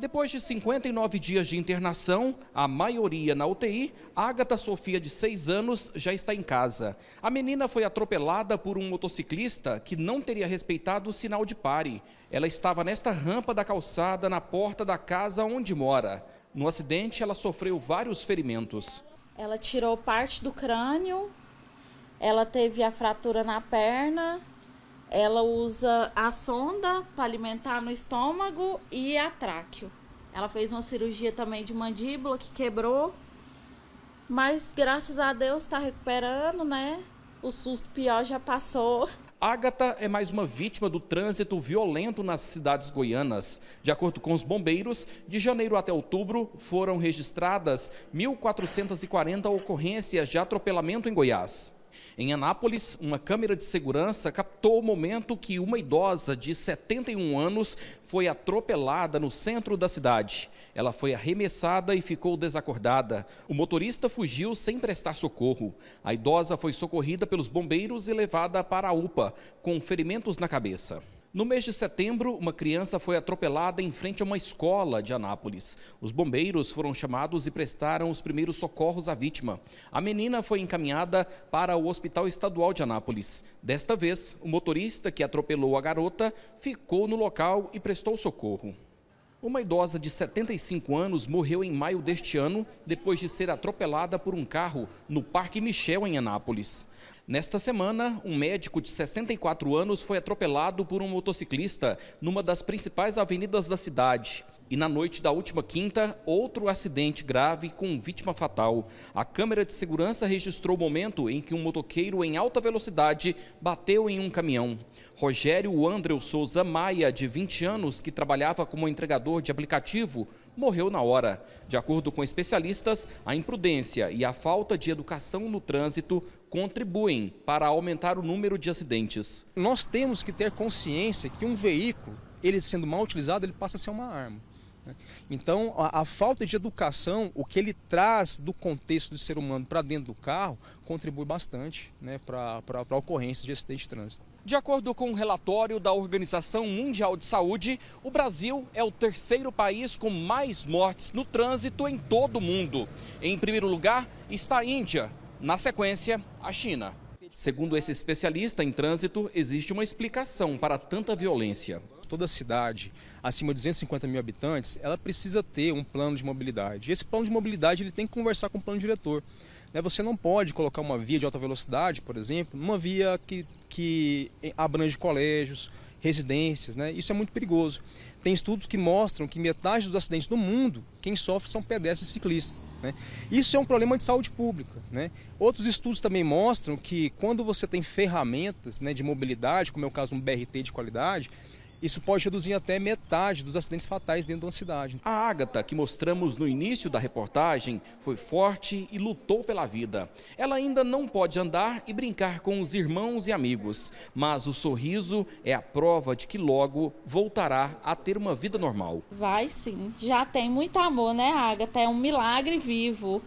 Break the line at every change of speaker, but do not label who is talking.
Depois de 59 dias de internação, a maioria na UTI, Agatha Sofia, de 6 anos, já está em casa. A menina foi atropelada por um motociclista que não teria respeitado o sinal de pare. Ela estava nesta rampa da calçada, na porta da casa onde mora. No acidente, ela sofreu vários ferimentos.
Ela tirou parte do crânio, ela teve a fratura na perna, ela usa a sonda para alimentar no estômago e a tráqueo. Ela fez uma cirurgia também de mandíbula que quebrou, mas graças a Deus está recuperando, né? O susto pior já passou.
Ágata é mais uma vítima do trânsito violento nas cidades goianas. De acordo com os bombeiros, de janeiro até outubro foram registradas 1.440 ocorrências de atropelamento em Goiás. Em Anápolis, uma câmera de segurança captou o momento que uma idosa de 71 anos foi atropelada no centro da cidade. Ela foi arremessada e ficou desacordada. O motorista fugiu sem prestar socorro. A idosa foi socorrida pelos bombeiros e levada para a UPA, com ferimentos na cabeça. No mês de setembro, uma criança foi atropelada em frente a uma escola de Anápolis. Os bombeiros foram chamados e prestaram os primeiros socorros à vítima. A menina foi encaminhada para o Hospital Estadual de Anápolis. Desta vez, o motorista que atropelou a garota ficou no local e prestou socorro. Uma idosa de 75 anos morreu em maio deste ano depois de ser atropelada por um carro no Parque Michel, em Anápolis. Nesta semana, um médico de 64 anos foi atropelado por um motociclista numa das principais avenidas da cidade. E na noite da última quinta, outro acidente grave com vítima fatal. A câmera de segurança registrou o momento em que um motoqueiro em alta velocidade bateu em um caminhão. Rogério Andreu Souza Maia, de 20 anos, que trabalhava como entregador de aplicativo, morreu na hora. De acordo com especialistas, a imprudência e a falta de educação no trânsito contribuem para aumentar o número de acidentes.
Nós temos que ter consciência que um veículo, ele sendo mal utilizado, ele passa a ser uma arma. Então, a, a, falta de educação, o que ele traz do contexto do ser humano para dentro do carro, contribui bastante né, para a ocorrência de acidente de trânsito.
De acordo com um relatório da Organização Mundial de Saúde, o Brasil é o terceiro país com mais mortes no trânsito em todo o mundo. Em primeiro lugar está a Índia, na sequência, a China. Segundo esse especialista em trânsito,
existe uma explicação para tanta violência toda a cidade, acima de 250 mil habitantes, ela precisa ter um plano de mobilidade. E esse plano de mobilidade ele tem que conversar com o plano diretor. Né? Você não pode colocar uma via de alta velocidade, por exemplo, numa via que, que abrange colégios, residências, né? Isso é muito perigoso. Tem estudos que mostram que metade dos acidentes do mundo, quem sofre são pedestres e ciclistas. Né? Isso é um problema de saúde pública. Né? Outros estudos também mostram que quando você tem ferramentas né, de mobilidade, como é o caso de um BRT de qualidade, isso pode reduzir até metade dos acidentes fatais dentro de uma cidade. A Ágata, que mostramos no início da reportagem, foi forte e lutou
pela vida. Ela ainda não pode andar e brincar com os irmãos e amigos, mas o sorriso é a prova de que logo voltará a ter uma vida normal.
Vai sim, já tem muito amor, né, Ágata? É um milagre vivo.